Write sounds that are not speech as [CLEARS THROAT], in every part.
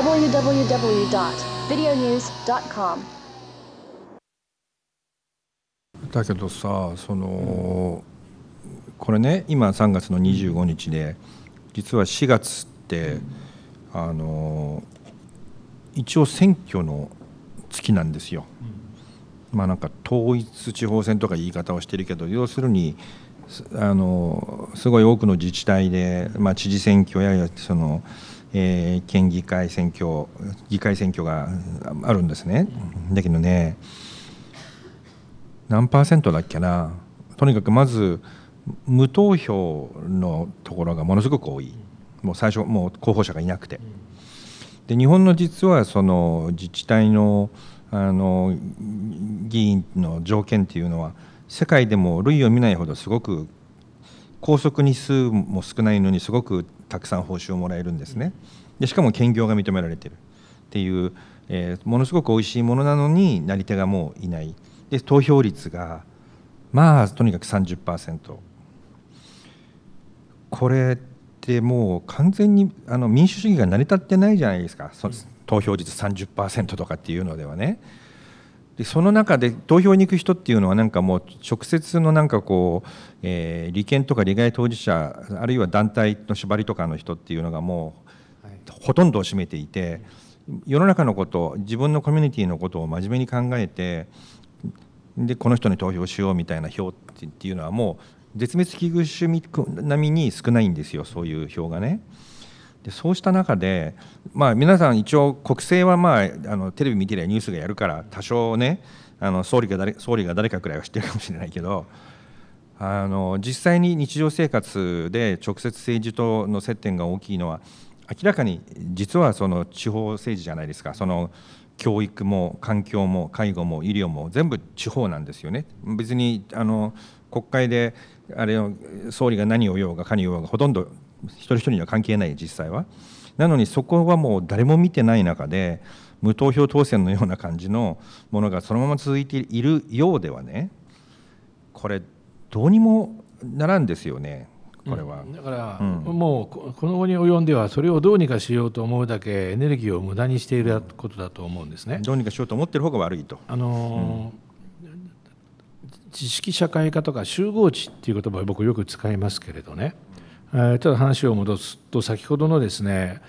www.videonews.com だけどさその、うん、これね今3月の25日で実は4月って、うん、あの一応選挙の月なんですよ。うん、まあなんか統一地方選とか言い方をしてるけど要するにあのすごい多くの自治体で、まあ、知事選挙やそのえー、県議会選挙議会選挙があるんですねだけどね何パーセントだっけなとにかくまず無投票のところがものすごく多いもう最初もう候補者がいなくてで日本の実はその自治体のあの議員の条件っていうのは世界でも類を見ないほどすごく拘束日数も少ないのにすごくたくさん報酬をもらえるんですねでしかも兼業が認められてるっていう、えー、ものすごく美味しいものなのになり手がもういないで投票率がまあとにかく30%これってもう完全にあの民主主義が成り立ってないじゃないですか、う投票率30%とかっていうのではね。でその中で投票に行く人っていうのはなんかもう直接のなんかこう、えー、利権とか利害当事者あるいは団体の縛りとかの人っていうのがもう、ほとんどを占めていて世の中のこと自分のコミュニティのことを真面目に考えてでこの人に投票しようみたいな票っていうのはもう絶滅危惧種並みに少ないんですよそういう票がね。でそうした中で、まあ、皆さん一応国政は、まあ、あのテレビ見てりゃニュースがやるから多少ねあの総理が誰総理が誰かくらいは知ってるかもしれないけどあの実際に日常生活で直接政治との接点が大きいのは明らかに実はその地方政治じゃないですかその教育も環境も介護も医療も全部地方なんですよね。別にあの国会であれを総理が何を言おうがかに言おうがほとんど一人一人には関係ない実際は。なのにそこはもう誰も見てない中で無投票当選のような感じのものがそのまま続いているようではねこれどうにもならんですよね。これは、うん、だから、うん、もうこの後に及んではそれをどうにかしようと思うだけエネルギーを無駄にしていることだと思うんですね。どうにかしようと思ってる方が悪いと。あのーうん、知識社会化とか集合知っていう言葉を僕よく使いますけれどね、ただ話を戻すと先ほどのですね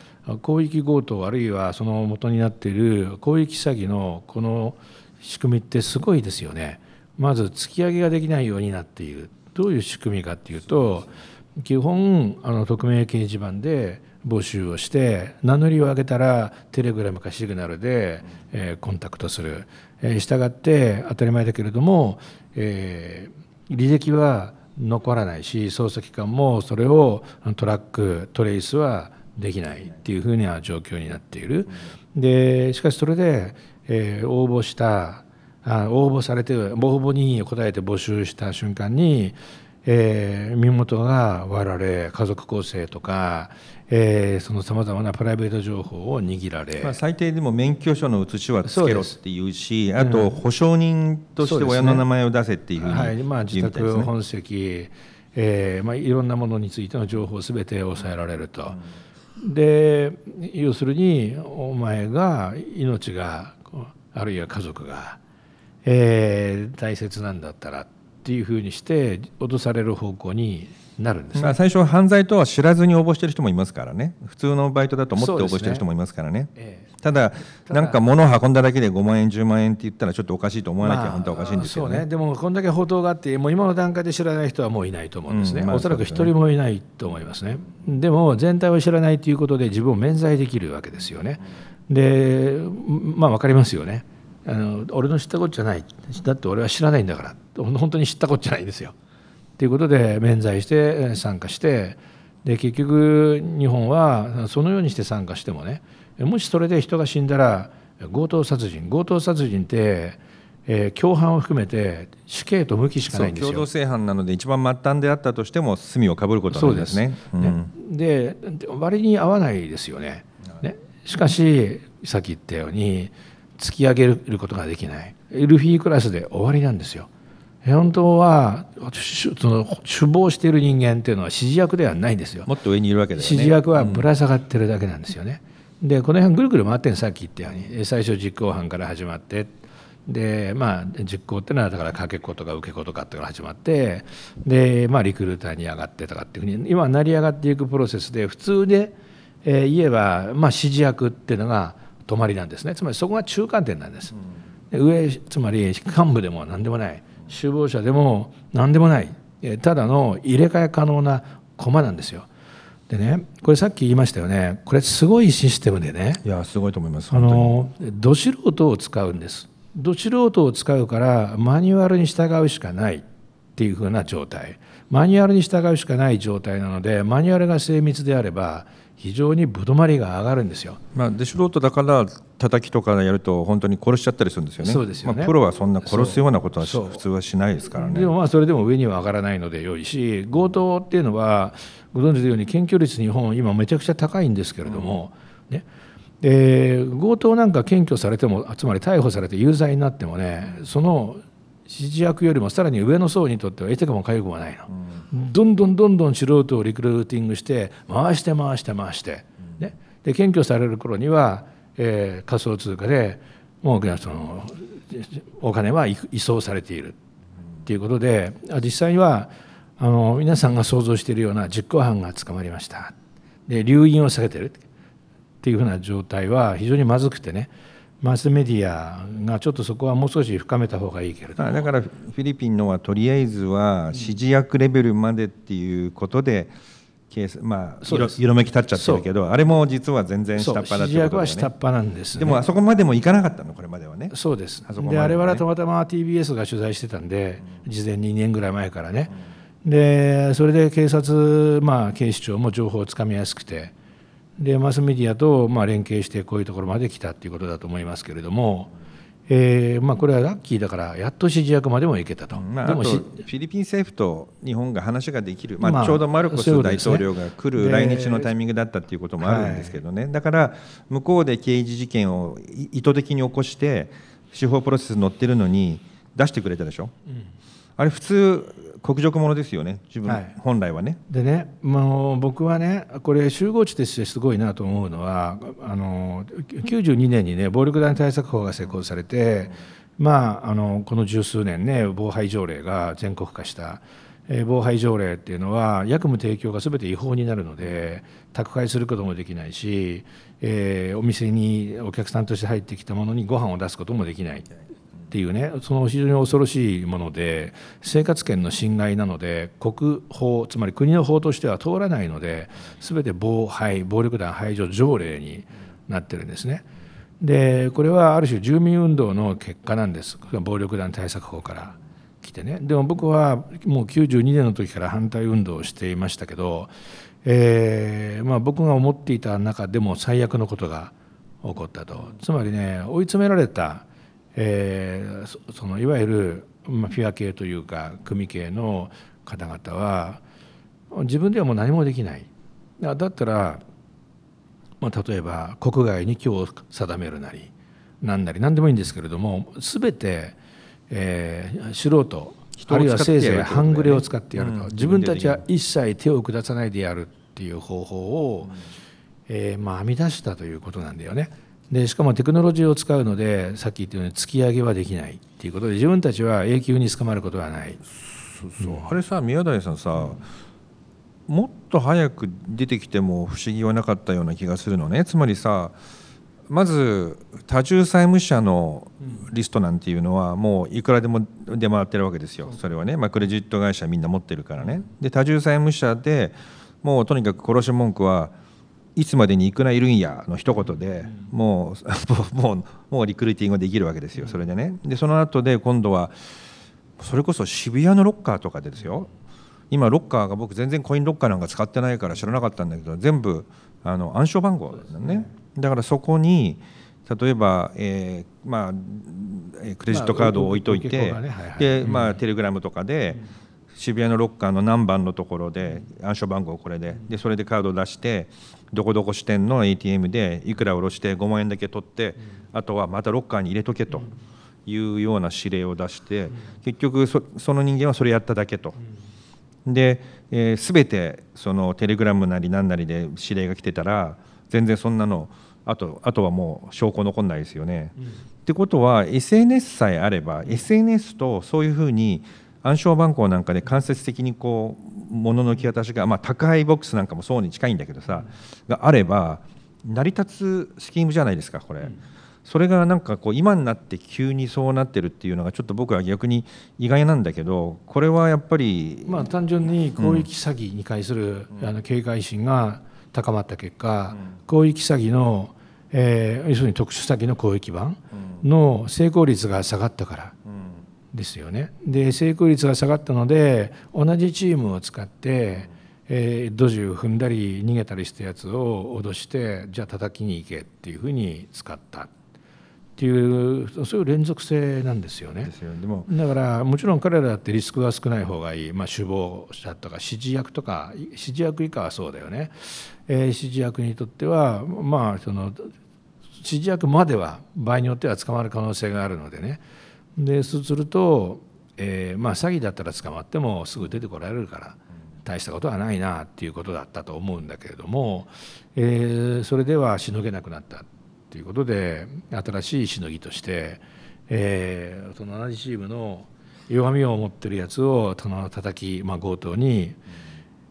広域強盗あるいはその元になっている広域詐欺のこの仕組みってすごいですよねまず突き上げができないようになっているどういう仕組みかっていうと基本あの匿名掲示板で募集をして名乗りを上げたらテレグラムかシグナルで、えー、コンタクトする、えー、したがって当たり前だけれども、えー、履歴は残らないし捜査機関もそれをトラックトレースはできないっていうふうな状況になっているでしかしそれで、えー、応募したあ応募されて応募に応えて募集した瞬間にえー、身元が割られ家族構成とか、えー、そのさまざまなプライベート情報を握られ、まあ、最低でも免許証の写しはつけろっていうしあと保証人として親の名前を出せっていうふうに、ね、はいまあ、自宅本籍、えーまあ、いろんなものについての情報すべて抑えられると、うん、で要するにお前が命があるいは家族が、えー、大切なんだったらってっていうふうにして脅される方向になるんです、ね、最初は犯罪とは知らずに応募してる人もいますからね普通のバイトだと思って応募してる人もいますからね、ねええ、ただなんか物を運んだだけで5万円10万円って言ったらちょっとおかしいと思わなきゃ、本当はおかしいんですよね、ね、でもこんだけ報道があってもう今の段階で知らない人はもういないと思うんですね、うんまあ、おそらく1人もいないと思いますねでも全体を知らないということで自分を免罪できるわけですよねでまあ分かりますよね、あの俺の知ったことじゃないだって俺は知らないんだから本当に知ったことじゃないんですよ。ということで免罪して参加してで結局日本はそのようにして参加してもねもしそれで人が死んだら強盗殺人強盗殺人ってえー、共犯を含めて死刑と無期しかないんですよ共同正犯なので一番末端であったとしても罪をかぶることなんですね。そうですね、うん、で割に合わないですよねねしかしさっき言ったように突き上げることができないルフィクラスで終わりなんですよ。本当はその首謀している人間っていうのは指示役ではないんですよ。もっと上にいるわけですね。指示役はぶら下がってるだけなんですよね。うん、でこの辺ぐるぐる回ってんさっき言ったように最初実行犯から始まってでまあ実行っていうのはだからかけ子とか受け子とかってから始まってでまあリクルーターに上がってとかっていうふうに今成り上がっていくプロセスで普通で、えー、言えばまあ指示役っていうのが止まりなんですねつまりそこが中間点なんです、うん、上つまり幹部でも何でもない首謀者でも何でもないただの入れ替え可能な駒なんですよでねこれさっき言いましたよねこれすごいシステムでねいやすごいと思いますあのど素人を使うんですど素人を使うからマニュアルに従うしかないっていう風な状態マニュアルに従うしかない状態なのでマニュアルが精密であれば非常にぶどまりが上がるんですよ。まあ、で素人だから叩きとかやると本当に殺しちゃったりするんですよね。そうですよね、まあ、プロはそんな殺すようなことは普通はしないですからね。でもまあそれでも上には上がらないので良いし強盗っていうのはご存知のように検挙率日本今めちゃくちゃ高いんですけれども、うん、ね、強盗なんか検挙されてもつまり逮捕されて有罪になってもねその指示役よりもさらに上の層にとっては得てかもかゆくもないの、うん、どんどんどんどん素人をリクルーティングして回して回して回して、うん、ね、で検挙される頃には、えー、仮想通貨でもうそのお金は移送されているっていうことで実際にはあの皆さんが想像しているような実行犯が捕まりましたで留飲を避けてるっていうふうな状態は非常にまずくてねマスメディアがちょっとそこはもう少し深めた方がいいけれどだからフィリピンのはとりあえずは指示役レベルまでっていうことで、まあ、色色めき立っちゃってるけどあれも実は全然下っ端だってことだ、ね、下っ端なんです、ね、でもあそこまでも行かなかったのこれまではねそうですあそこで、ね、あれはたまたま TBS が取材してたんで、事前に2年ぐらい前からね、うん、でそれで警察、まあ、警視庁も情報をつかみやすくてでマスメディアとま連携してこういうところまで来たっていうことだと思いますけれども、えー、まあ、これはラッキーだからやっと指示役までも行けたとまあ、でもフィリピン政府と日本が話ができる、まあまあ、ちょうどマルコス大統領が来る来日のタイミングだったっていうこともあるんですけどね、はい、だから向こうで刑事事件を意図的に起こして司法プロセスに乗ってるのに出してくれたでしょ。うんあれ普通国辱ものですよね自分、はい、本来はね。でねもう僕はねこれ集合地としてすごいなと思うのはあの92年にね暴力団対策法が施行されて、まあ、あのこの十数年ね防廃条例が全国化した。え防廃条例っていうのは薬務提供が全て違法になるので宅配することもできないし、えー、お店にお客さんとして入ってきたものにご飯を出すこともできないっていうねその非常に恐ろしいもので生活権の侵害なので国法つまり国の法としては通らないので全て暴廃暴力団排除条例になってるんですね。でこれはある種住民運動の結果なんです暴力団対策法から来てねでも僕はもう92年の時から反対運動をしていましたけど、えー、まあ、僕が思っていた中でも最悪のことが起こったとつまりね追い詰められたえー、そのいわゆる、まあ、ア系というか組系の方々は自分ではもう何もできないだったら、まあ、例えば国外に今日定めるなり何なり何でもいいんですけれども全て、えー、素人あるいはせいぜい半グレを使ってやると、うん、自分たちは一切手を下さないでやるっていう方法を、うん、えー、まあ、編み出したということなんだよね。でしかもテクノロジーを使うのでさっき言ったように突き上げはできないっていうことで自分たちは永久に捕まることはないそうそう、うん、あれさ宮台さんさ、うん、もっと早く出てきても不思議はなかったような気がするのねつまりさまず多重債務者のリストなんていうのはもういくらでも出回ってるわけですよそれはね、まあ、クレジット会社みんな持ってるからねで多重債務者でもうとにかく殺し文句はいつまでにいくらいるんやの一言でもう [LAUGHS] もうもうリクルーティングできるわけですよそれでねでその後で今度はそれこそ渋谷のロッカーとかでですよ今ロッカーが僕全然コインロッカーなんか使ってないから知らなかったんだけど全部あの暗証番号だねだからそこに例えば、えーまあ、クレジットカードを置いといて、まあねはいはい、でまあ、テレグラムとかで、渋谷のロッカーの何番のところで暗証番号これででそれでカードを出してどこどこ支店の ATM でいくら下ろして5万円だけ取ってあとはまたロッカーに入れとけというような指令を出して結局その人間はそれやっただけと。で、えー、全てそのテレグラムなり何なりで指令が来てたら全然そんなのあとあとはもう証拠残んないですよね。うん、ってことは SNS さえあれば SNS とそういうふうに暗証番号なんかで間接的にこう物の受け渡しが、まあ、宅配ボックスなんかもそうに近いんだけどさ、うん、があれば成り立つスキームじゃないですかこれ、うん、それがなんかこう今になって急にそうなってるっていうのがちょっと僕は逆に意外なんだけどこれはやっぱりまあ単純に広域詐欺に対する、うん、あの警戒心が高まった結果、広域詐欺の、えー、要するに特殊詐欺の広域版の成功率が下がったから。ですよね。で成功率が下がったので同じチームを使って、えー、ドジを踏んだり逃げたりしたやつを脅してじゃあ叩きに行けっていうふうに使ったっていうそういう連続性なんですよね。ですよでもだからもちろん彼らだってリスクが少ない方がいい、まあ、首謀者とか指示役とか指示役以下はそうだよね、えー、指示役にとってはまあその指示役までは場合によっては捕まる可能性があるのでね。でそうすると、えー、まあ、詐欺だったら捕まってもすぐ出てこられるから大したことはないなっていうことだったと思うんだけれども、えー、それではしのげなくなったっていうことで新しいしのぎとして、えー、その同じチームの弱みを持ってるやつを棚の叩き、まあ、強盗に、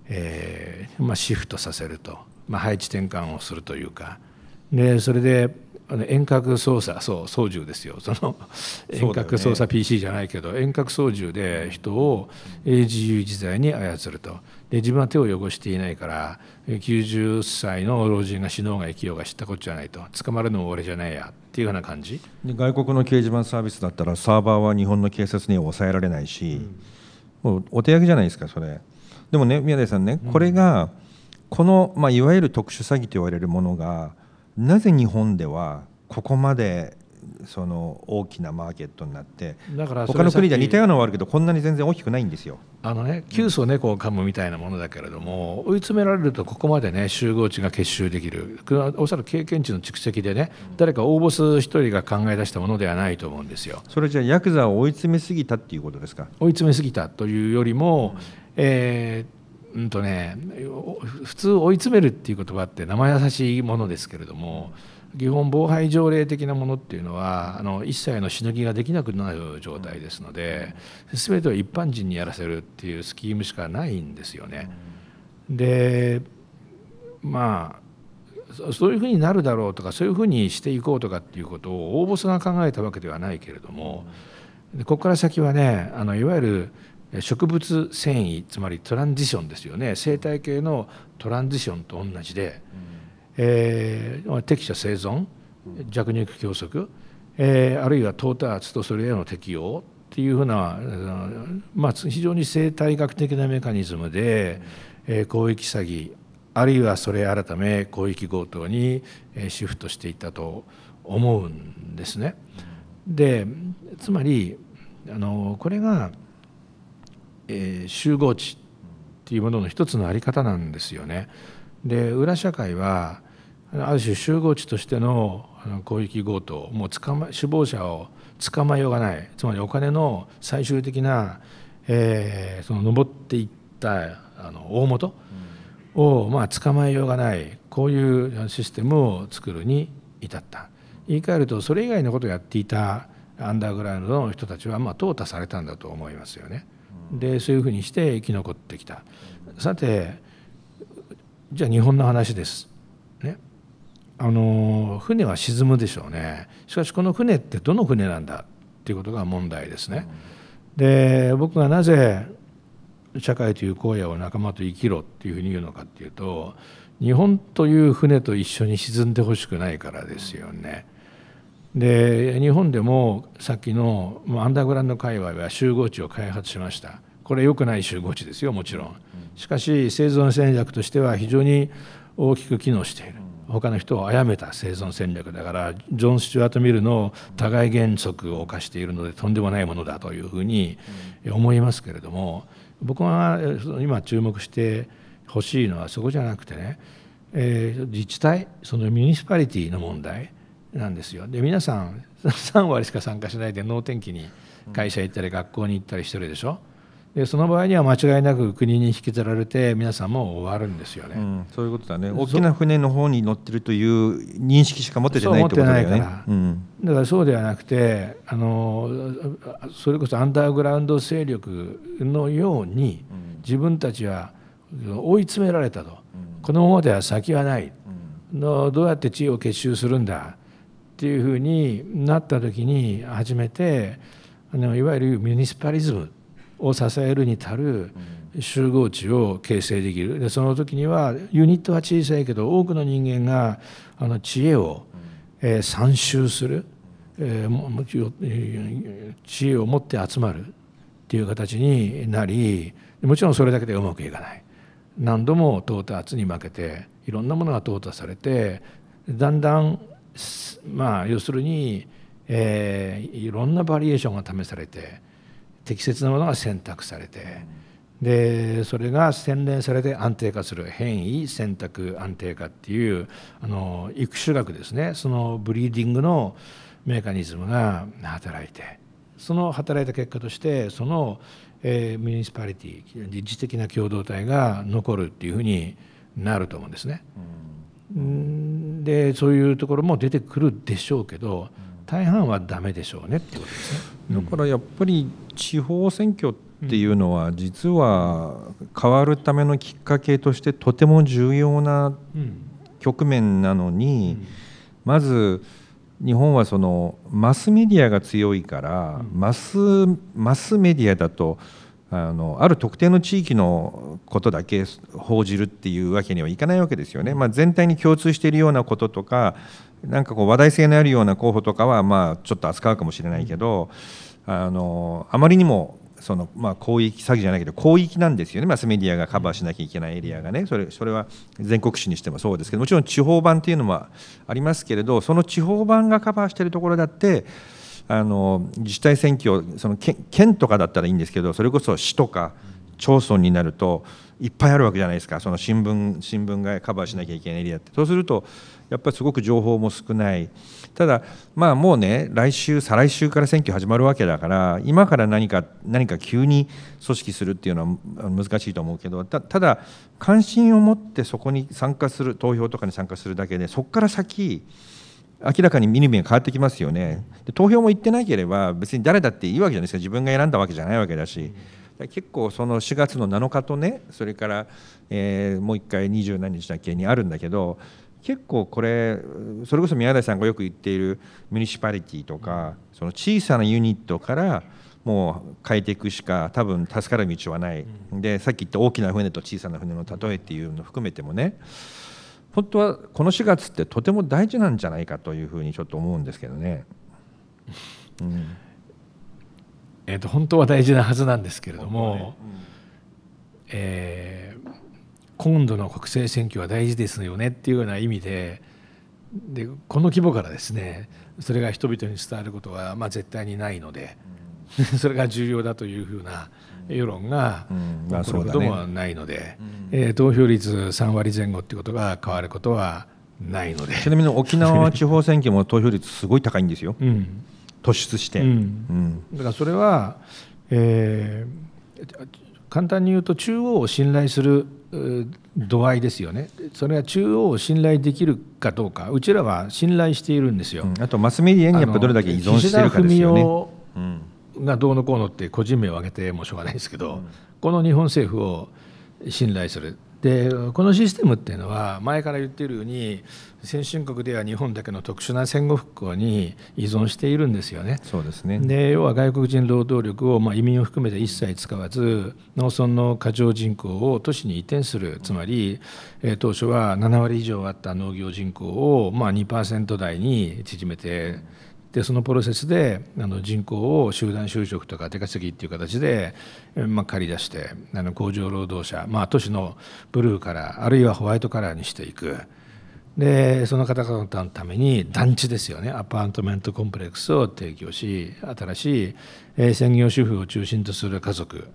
えー、まあ、シフトさせると、まあ、配置転換をするというかでそれであの遠隔操作そう操縦ですよその遠隔操作 PC じゃないけど、ね、遠隔操縦で人を自由自在に操るとで自分は手を汚していないから90歳の老人が死のうが生きようが知ったこっちゃないと捕まるのも俺じゃないやっていうような感じ外国の掲示板サービスだったらサーバーは日本の警察に抑えられないし、うん、もうお手上げじゃないですかそれでもね宮台さんね、これがこの、まあ、いわゆる特殊詐欺と言われるものがなぜ日本ではここまでその大きなマーケットになってだから他の国では似たようなのはあるけどこんなに全然大きくないんですよあのね急須を猫を噛むみたいなものだけれども、追い詰められるとここまでね集合値が結集できるおそらく経験値の蓄積でね誰か大ボス一人が考え出したものではないと思うんですよそれじゃあヤクザを追い詰めすぎたっていうことですか追い詰めすぎたというよりも、うん、えーうんとね、普通追い詰めるっていう言葉って生優しいものですけれども基本防犯条例的なものっていうのはあの一切のしのぎができなくなる状態ですので全ては一般人にやらせるっていうスキームしかないんですよね。でまあそういうふうになるだろうとかそういうふうにしていこうとかっていうことを大ボスが考えたわけではないけれどもここから先はねあのいわゆる植物繊維つまりトランジションですよね生態系のトランジションと同じで、えー、適者生存弱肉強食、えー、あるいは到達とそれへの適応っていうふうな、まあ、非常に生態学的なメカニズムで、えー、広域詐欺あるいはそれ改め広域強盗にシフトしていったと思うんですね。でつまりあのこれがえー、集合地っていうものの一つの在り方なんですよね。で裏社会はある種集合地としての広域強盗もう捕、ま、首謀者を捕まえようがないつまりお金の最終的な、えー、その登っていったあの大元を、まあ、捕まえようがないこういうシステムを作るに至った言い換えるとそれ以外のことをやっていたアンダーグラウンドの人たちは、まあ、淘汰されたんだと思いますよね。でそういうふうにして生き残ってきたさてじゃあ日本の話です。ね、あの船は沈むでしょうねしかしこの船ってどの船なんだっていうことが問題ですね。で僕がなぜ社会という荒野を仲間と生きろっていうふうに言うのかっていうと日本という船と一緒に沈んでほしくないからですよね。で日本でもさっきのアンダーグラウンド界隈は集合地を開発しましたこれ良くない集合地ですよもちろんしかし生存戦略としては非常に大きく機能している他の人を殺めた生存戦略だからジョン・スチュワート・ミルの互い原則を犯しているのでとんでもないものだというふうに思いますけれども僕は今注目してほしいのはそこじゃなくてね、えー、自治体そのミニシパリティの問題なんですよで皆さん3 [LAUGHS] 割しか参加しないで能天気に会社行ったり学校に行ったりしてるでしょでその場合には間違いなく国に引きずられて皆さんも終わるんですよね、うん、そういうことだね大きな船の方に乗ってるという認識しか持ってないってことだよねから、うん、だからそうではなくてあのそれこそアンダーグラウンド勢力のように、自分たちは追い詰められたと、このままでは先はない、のどうやって地位を結集するんだっていうふうになった時に初めてあのいわゆるミュニスパリズムを支えるに足る集合地を形成できるでその時にはユニットは小さいけど多くの人間があの知恵を、えー、参集する、えー、知恵を持って集まるっていう形になりもちろんそれだけでうまくいかない。何度も淘汰圧に負けていろんなものが淘汰されてだんだんまあ要するに、えー、いろんなバリエーションが試されて適切なものが選択されてでそれが洗練されて安定化する変異選択安定化っていうあの育種学ですねそのブリーディングのメカニズムが働いてその働いた結果としてその、えー、ミニスパリティ自治的な共同体が残るっていうふうになると思うんですね。うんでそういうところも出てくるでしょうけど大半はダメでしょうねってことですね。だからやっぱり地方選挙っていうのは実は変わるためのきっかけとしてとても重要な局面なのに、まず日本はそのマスメディアが強いから、マスマスメディアだと。あのある特定の地域のことだけ報じるっていうわけにはいかないわけですよね、まあ、全体に共通しているようなこととか、なんかこう話題性のあるような候補とかは、まあ、ちょっと扱うかもしれないけど、あのあまりにもその、まあ、広域詐欺じゃないけど、広域なんですよね、マスメディアがカバーしなきゃいけないエリアがね、それそれは全国紙にしてもそうですけど、もちろん地方版っていうのもありますけれど、その地方版がカバーしているところだって、あの自治体選挙その県とかだったらいいんですけどそれこそ市とか町村になるといっぱいあるわけじゃないですかその新聞新聞がカバーしなきゃいけないエリアってそうするとやっぱりすごく情報も少ないただまあもうね来週再来週から選挙始まるわけだから今から何か何か急に組織するっていうのは難しいと思うけどただ関心を持ってそこに参加する投票とかに参加するだけでそこから先明らかに見る目が変わってきますよねで投票も行ってなければ別に誰だっていいわけじゃないですか自分が選んだわけじゃないわけだし。結構その4月の7日とねそれから、えー、もう1回二十何日だっけにあるんだけど結構これそれこそ宮台さんがよく言っているミュニシパリティとかその小さなユニットからもう変えていくしか多分助かる道はない、でさっき言った大きな船と小さな船の例えっていうのを含めてもね本当はこの4月ってとても大事なんじゃないかというふうにちょっと思うんですけどね。うん、えーと、本当は大事なはずなんですけれども、ねうん、えー、今度の国政選挙は大事ですよねっていうような意味ででこの規模からですねそれが人々に伝わることは、まあ、絶対にないので、[LAUGHS] それが重要だというふうな世論が起こることもないので、うん、まえ投票率3割前後ということが変わることはないのでちなみに沖縄地方選挙も投票率すごい高いんですよ、うん、突出して、うんだからそれは、えー、簡単に言うと中央を信頼する度合いですよね、それが中央を信頼できるかどうか、うちらは信頼しているんですよ、うん、あとマスメディアにやっぱどれだけ依存してるかですよね。がどうのこうのって個人名を挙げてもしょうがないですけど、うん、この日本政府を信頼するでこのシステムっていうのは前から言っているように先進国では日本だけの特殊な戦後復興に依存しているんですよね。そうですねで要は外国人労働力を、まあ、移民を含めて一切使わず農村の過剰人口を都市に移転するつまり、え当初は7割以上あった農業人口を、まあ、2%台に縮めて。うんでそのプロセスであの人口を集団就職とか出稼ぎっていう形で、まあ、借り出してあの工場労働者、まあ、都市のブルーカラーあるいはホワイトカラーにしていくでその方々のために団地ですよねアパートメントコンプレックスを提供し新しい専業主婦を中心とする家族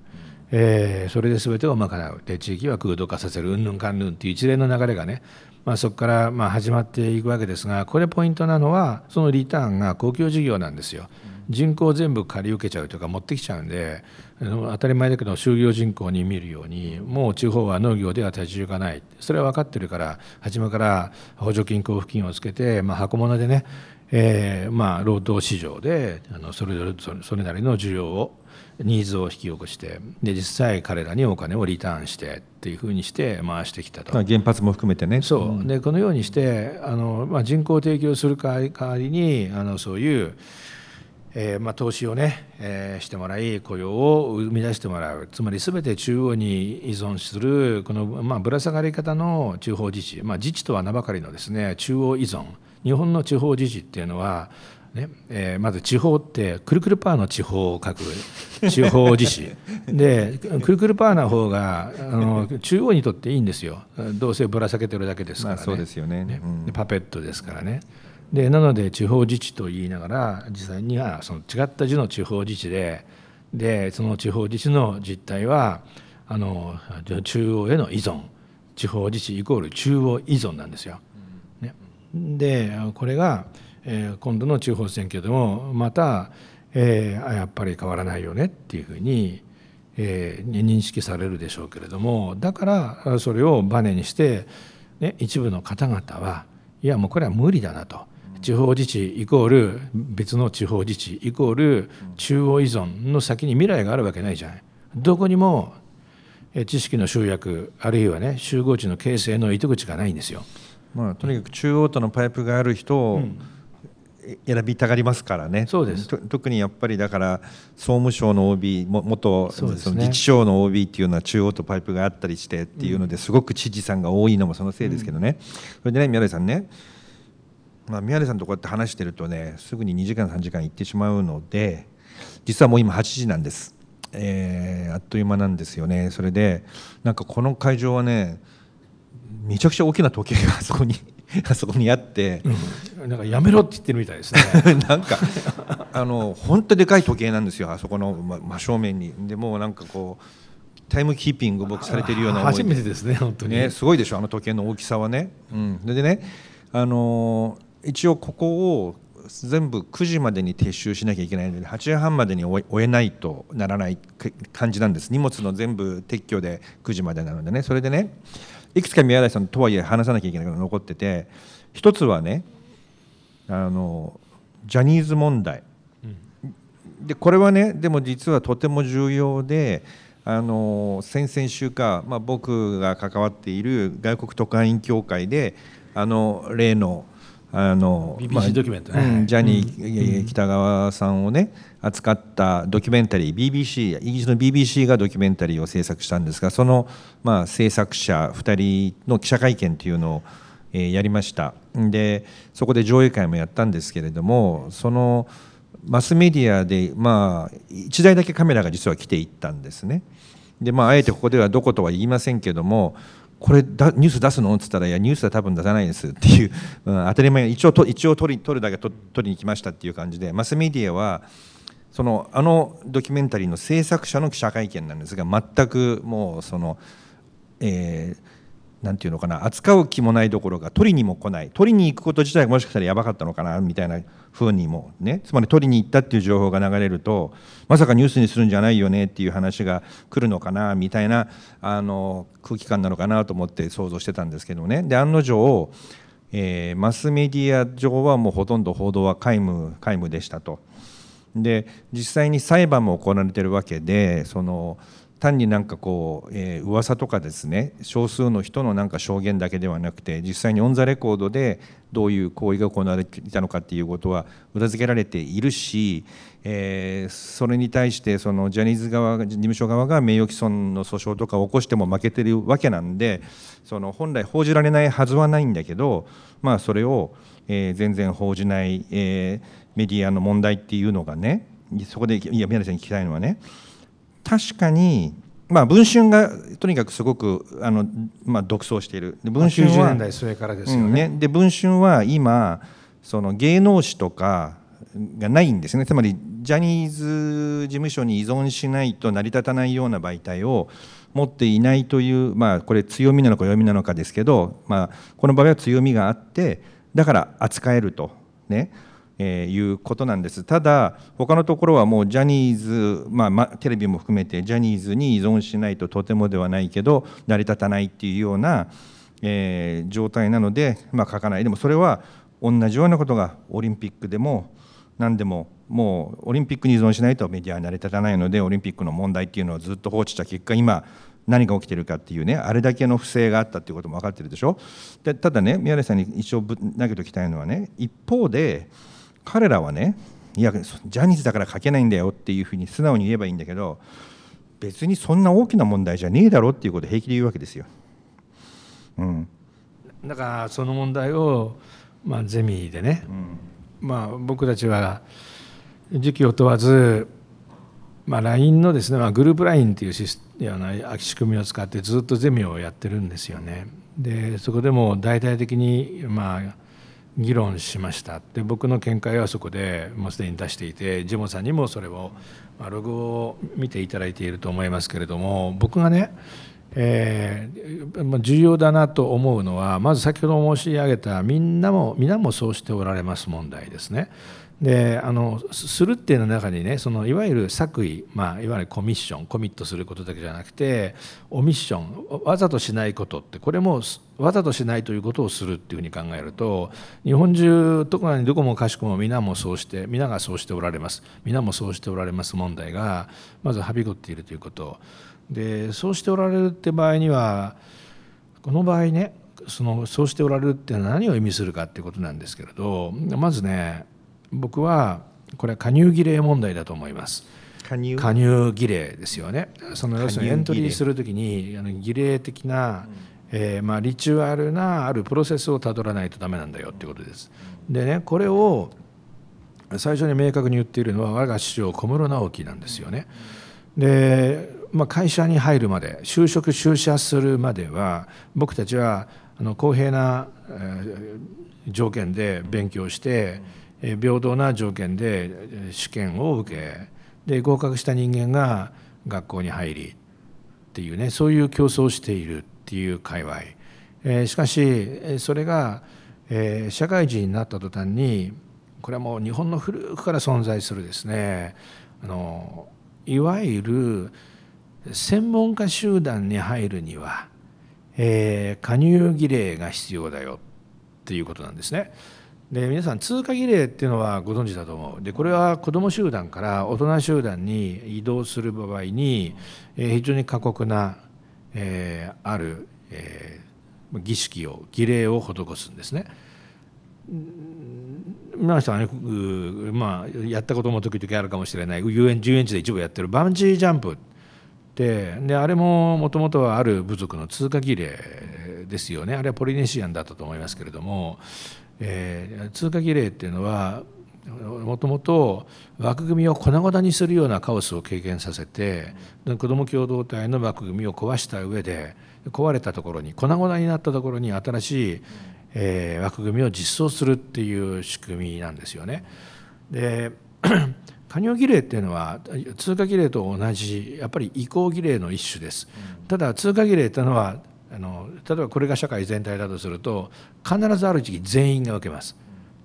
えー、それで全てを賄うで地域は空洞化させるうんぬんかんぬんっていう一連の流れがね、まあ、そこからま始まっていくわけですがこれポイントなのはそのリターンが公共事業なんですよ。人口全部借り受けちゃうというか持ってきちゃうんで当たり前だけど就業人口に見るようにもう地方は農業では立ち行かないそれは分かってるから初めから補助金交付金をつけて、まあ、箱物でね、えー、まあ、労働市場であのそれぞれそれなりの需要をニーズを引き起こしてで実際彼らにお金をリターンしてっていうふうにして回してきたと原発も含めてねそうでこのようにしてあの、まあ、人口を提供する代わりにあのそういうえー、まあ、投資をね、えー、してもらい雇用を生み出してもらうつまり全て中央に依存するこの、まあ、ぶら下がり方の地方自治、まあ、自治とは名ばかりのですね中央依存日本の地方自治っていうのはねえー、まず地方ってくるくるパーの地方を書く [LAUGHS] 地方自治でくるくるパーな方があの中央にとっていいんですよどうせぶら下げてるだけですからね,、そうですよね、ねパペットですからねでなので地方自治と言いながら実際にはその違った字の地方自治ででその地方自治の実態はあの中央への依存地方自治イコール中央依存なんですよ。ね、でこれがえ今度の地方選挙でもまた、えー、やっぱり変わらないよねっていうふうに、えー、認識されるでしょうけれどもだからそれをバネにして、ね、一部の方々はいやもうこれは無理だなと。地方自治イコール別の地方自治イコール中央依存の先に未来があるわけないじゃない。どこにも知識の集約あるいはね集合地の形成の糸口がないんですよ。まあ、とにかく中央とのパイプがある人を、うん、選びたがりますからねそうです特にやっぱりだから総務省の OB も元そ、ね、その自治省の OB っていうのは中央とパイプがあったりしてっていうのですごく知事さんが多いのもそのせいですけどね、うん、それでね宮根さんね、まあ、宮根さんとこうやって話してるとねすぐに2時間3時間行ってしまうので実はもう今8時なんです、えー、あっという間なんですよねそれでなんかこの会場はねめちゃくちゃ大きな時計があそこに [LAUGHS] そこにあって、うん、なんかやめろって言ってるみたいですね [LAUGHS] なんかあの本当でかい時計なんですよあそこの真正面にでもうなんかこうタイムキーピング僕されてるような初めてですね本当にねすごいでしょあの時計の大きさはね、うん、でねあの一応ここを全部9時までに撤収しなきゃいけないので8時半までに終えないとならない感じなんです荷物の全部撤去で9時までなのでねそれでねいくつか宮台さんとはいえ話さなきゃいけないのが残ってて一つはねあのジャニーズ問題、うん、でこれはねでも実はとても重要であの先々週か、まあ、僕が関わっている外国特派員協会であの例のあの、ねまあ、ジャニー北川さんをね扱ったドキュメンタリー BBC イギリスの BBC がドキュメンタリーを制作したんですがその、まあ、制作者2人の記者会見というのを、えー、やりましたでそこで上映会もやったんですけれどもそのマスメディアで、まあ、1台だけカメラが実は来ていったんですね。でまあ、あえてここではどことは言いませんけどもこれだニュース出すのって言ったら、いや、ニュースは多分出さないですっていう、[LAUGHS] うん、当たり前、一応と一応取り取るだけ取りに来ましたっていう感じで、マスメディアは、そのあのドキュメンタリーの制作者の記者会見なんですが、全くもう、その、えー、なんていうのかな扱う気もないどころか取りにも来ない取りに行くこと自体がもしかしたらやばかったのかなみたいなふうにもねつまり取りに行ったっていう情報が流れるとまさかニュースにするんじゃないよねっていう話が来るのかなみたいなあの空気感なのかなと思って想像してたんですけどねで案の定、えマスメディア上はもうほとんど報道は皆無皆無でしたと。で実際に裁判も行われてるわけでその単になんかこう、えー、噂とかですね少数の人のなんか証言だけではなくて実際にオン・ザ・レコードでどういう行為が行われていたのかっていうことは裏付けられているし、えー、それに対してそのジャニーズ側事務所側が名誉毀損の訴訟とかを起こしても負けてるわけなんでその本来報じられないはずはないんだけど、まあ、それを、えー、全然報じない、えー、メディアの問題っていうのがねそこでいや宮根さんに聞きたいのはね確かにまあ、文春がとにかくすごくあの、まあ、独走しているで文春は、年代末からですよねうんね、で文春は今その芸能史とかがないんですねつまりジャニーズ事務所に依存しないと成り立たないような媒体を持っていないという、まあ、これ強みなのか弱みなのかですけど、まあ、この場合は強みがあってだから扱えると。ね、えー、いうことなんです。ただ、他のところはもうジャニーズ、まあ、まテレビも含めてジャニーズに依存しないととてもではないけど成り立たないっていうような、えー、状態なので、まあ、書かない。でもそれは同じようなことがオリンピックでも何でももうオリンピックに依存しないとメディアは成り立たないのでオリンピックの問題っていうのをずっと放置した結果今何が起きてるかっていうねあれだけの不正があったっていうことも分かってるでしょでただね宮根さんに一応ぶ投げておきたいのはね一方で彼らはねいやジャニーズだから書けないんだよっていうふうに素直に言えばいいんだけど別にそんな大きな問題じゃねえだろっていうことを平気で言うわけですよ。うん、だからその問題を、まあ、ゼミでね、うん、まあ、僕たちは時期を問わず、まあ、LINE のですね、まあ、グループ LINE っていうシスあの仕組みを使ってずっとゼミをやってるんですよね。でそこでも大々的に、まあ議論しましたで僕の見解はそこでもうすでに出していてジモさんにもそれを、まあ、ログを見ていただいていると思いますけれども僕がね、えー、重要だなと思うのはまず先ほど申し上げたみんなも皆もそうしておられます問題ですね。であのするっていうの中にねそのいわゆる作為、まあ、いわゆるコミッションコミットすることだけじゃなくてオミッションわざとしないことってこれもわざとしないということをするっていうふうに考えると日本中特にどこもかしこも皆もそうして皆がそうしておられます皆もそうしておられます問題がまずはびこっているということでそうしておられるって場合にはこの場合ねそのそうしておられるっていうのは何を意味するかっていうことなんですけれどまずね僕はこれは加入儀礼問題だと思います。加入加入儀礼ですよね。その要するにエントリーするときに儀礼的な、うん、えー、まあ、リチュアルなあるプロセスをたどらないとダメなんだよっていうことです。でねこれを最初に明確に言っているのは我が師匠小室直樹なんですよね。で、まあ、会社に入るまで就職就社するまでは僕たちはあの公平な、えー、条件で勉強して。うん平等な条件で試験を受けで合格した人間が学校に入りっていうねそういう競争をしているっていう界隈、えしかしそれが、え社会人になった途端にこれはもう日本の古くから存在するですねあのいわゆる専門家集団に入るには、えー、加入儀礼が必要だよっていうことなんですね。で皆さん通過儀礼っていうのはご存知だと思うでこれは子ども集団から大人集団に移動する場合に、えー、非常に過酷な、えー、ある、えー、儀式を儀礼を施すんですね。皆さんね、まあ、やったことも時々あるかもしれない遊園遊園地で一部やってるバンジージャンプってであれももともとはある部族の通過儀礼ですよねあれはポリネシアンだったと思いますけれどもえー、通貨儀礼っていうのはもともと枠組みを粉々にするようなカオスを経験させて子ども共同体の枠組みを壊した上で壊れたところに粉々になったところに新しい、えー、枠組みを実装するっていう仕組みなんですよね。で加入 [CLEARS THROAT] 儀礼っていうのは通貨儀礼と同じやっぱり移行儀礼の一種です。ただ通貨儀礼っていうのはあの例えばこれが社会全体だとすると必ずある時期全員が受けます。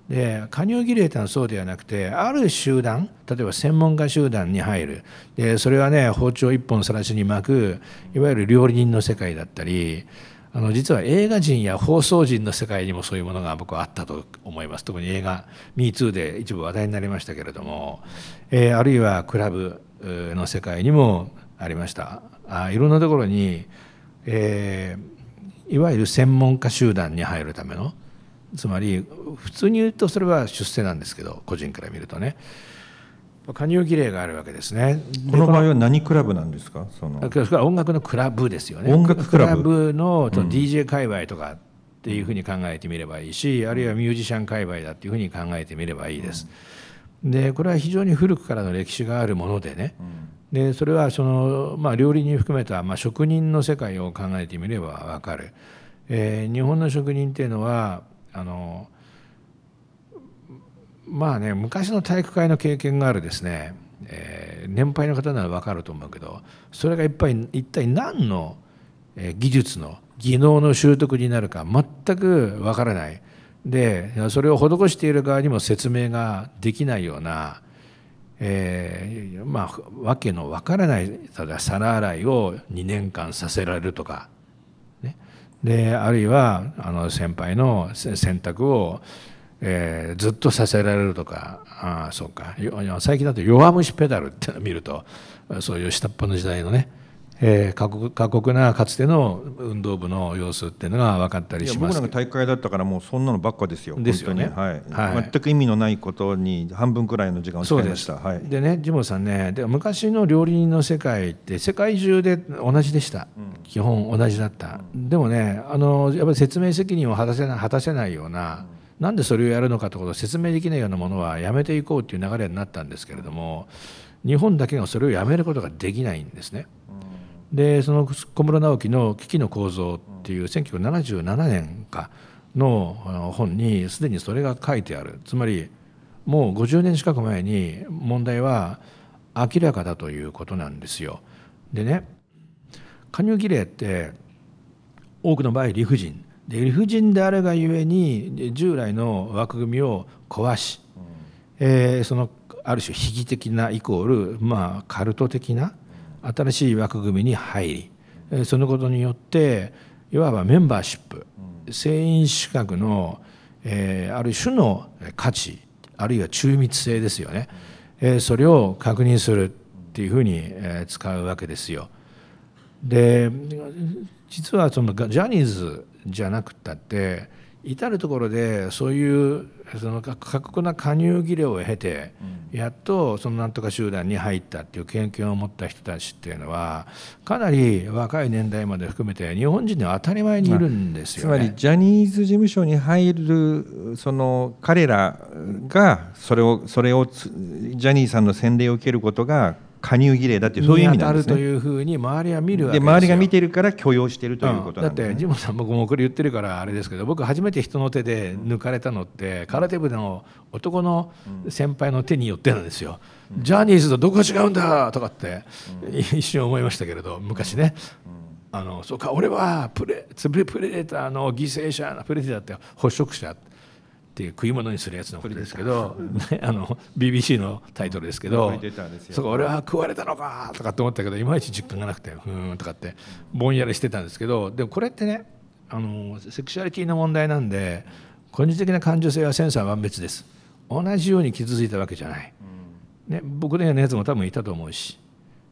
で加入儀礼というのはそうではなくてある集団例えば専門家集団に入るでそれはね包丁一本さらしに巻くいわゆる料理人の世界だったりあの実は映画人や放送人の世界にもそういうものが僕はあったと思います特に映画「MeToo」で一部話題になりましたけれども、えー、あるいはクラブの世界にもありましたあいろんなところにえー、いわゆる専門家集団に入るためのつまり普通に言うとそれは出世なんですけど個人から見るとね加入儀礼があるわけですねこの場合は何クラブなんですかその音楽のクラブですよね音楽クラブのと DJ 界隈とかっていうふうに考えてみればいいし、うん、あるいはミュージシャン界隈だっていうふうに考えてみればいいです、うん、でこれは非常に古くからの歴史があるものでね、うんでそれはその、まあ、料理人含めた、まあ、職人の世界を考えてみれば分かる、えー、日本の職人っていうのはあのまあね昔の体育会の経験があるですね、えー、年配の方なら分かると思うけどそれがいっぱい一体何の技術の技能の習得になるか全く分からないでそれを施している側にも説明ができないようなえー、まあ訳のわからないただ皿洗いを2年間させられるとか、ね、であるいはあの先輩の洗濯を、えー、ずっとさせられるとかあそうか最近だと弱虫ペダルっていうのを見るとそういう下っ端の時代のねえー、過酷なかつての運動部の様子っていうのが分かったりします僕らが大会だったからもうそんなのばっかですよですよね、はいはい、全く意味のないことに半分くらいの時間を使いましたはい、でねジモさんねで昔の料理人の世界って世界中で同じでした、うん、基本同じだった、うん、でもねあのやっぱり説明責任を果たせない果たせないような、うんなんでそれをやるのかとてことを説明できないようなものはやめていこうという流れになったんですけれども日本だけがそれをやめることができないんですね。でその小室直樹の「危機の構造」っていう1977年かの本にすでにそれが書いてあるつまりもう50年近く前に問題は明らかだということなんですよ。でね加入儀礼って多くの場合理不尽で理不尽であるがゆえに従来の枠組みを壊し、えー、そのある種悲劇的なイコール、まあ、カルト的な新しい枠組みに入りそのことによっていわばメンバーシップ船員資格の、えー、ある種の価値あるいは中密性ですよね、えー、それを確認するっていうふうに、えー、使うわけですよ。で実はそのジャニーズじゃなくたって至る所でそういうその過酷な加入儀礼を経て、やっとそのなんとか集団に入ったっていう経験を持った人たちっていうのはかなり若い年代まで含めて日本人では当たり前にいるんですよ、ねまあ、つまりジャニーズ事務所に入るその彼らがそれをそれをジャニーさんの洗礼を受けることが加入儀礼だってそういう意味なんですね。るというふうに周りは見るわけです周りが見てるから許容しているということなんです、ねうん、だってジモさん僕もこれ言ってるからあれですけど僕初めて人の手で抜かれたのって空手部の男の先輩の手によってなんですよ。うん、ジャニーズとどこが違うんだとかって、うん、一瞬思いましたけれど昔ね。あのそうか俺はプレプレプレデターの犠牲者プレデターって捕食者って食い物にするやつのことですけど、ね、あの BBC のタイトルですけど「そこ俺は食われたのか!」とかって思ったけどいまいち実感がなくて「うん」とかってぼんやりしてたんですけどでもこれってねあのセクシュアリティの問題なんで個人的な感受性はセンサーは別です。同じように傷ついたわけじゃない、ね、僕のようなやつも多分いたと思うし